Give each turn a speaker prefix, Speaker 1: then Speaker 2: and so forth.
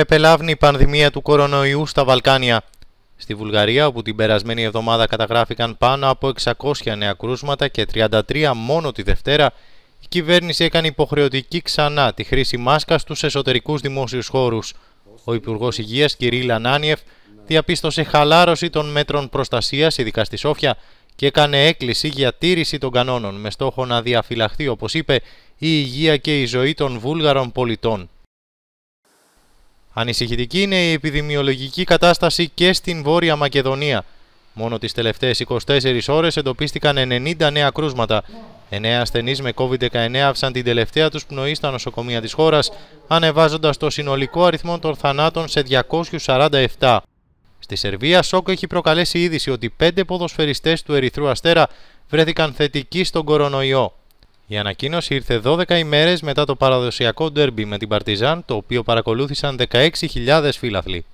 Speaker 1: επελάβνει η πανδημία του κορονοϊού στα Βαλκάνια. Στη Βουλγαρία, όπου την περασμένη εβδομάδα καταγράφηκαν πάνω από 600 νέα κρούσματα και 33 μόνο τη Δευτέρα, η κυβέρνηση έκανε υποχρεωτική ξανά τη χρήση μάσκας στους εσωτερικούς δημόσιους χώρους. Ο Υπουργός Υγείας κ. Λανάνιεφ, διαπίστωσε χαλάρωση των μέτρων τίριση των κανόνων με στόχο να διαφυλαχθεί, όπω είπε, ειδικά στη Σόφια, και έκανε έκκληση για τήρηση των κανόνων με στόχο να διαφυλαχθεί, οπω είπε, η υγεία και η ζωή των Βούλγαρων πολιτών. Ανησυχητική είναι η επιδημιολογική κατάσταση και στην Βόρεια Μακεδονία. Μόνο τις τελευταίες 24 ώρες εντοπίστηκαν 90 νέα κρούσματα. 9 ασθενείς με COVID-19 άφησαν την τελευταία τους πνοή στα νοσοκομεία της χώρας, ανεβάζοντας το συνολικό αριθμό των θανάτων σε 247. Στη Σερβία, σοκ έχει προκαλέσει είδηση ότι 5 ποδοσφαιριστές του Ερυθρού Αστέρα βρέθηκαν θετικοί στον κορονοϊό. Η ανακοίνωση ήρθε 12 ημέρες μετά το παραδοσιακό ντέρμπι με την Παρτιζάν, το οποίο παρακολούθησαν 16.000 φιλαθλοί.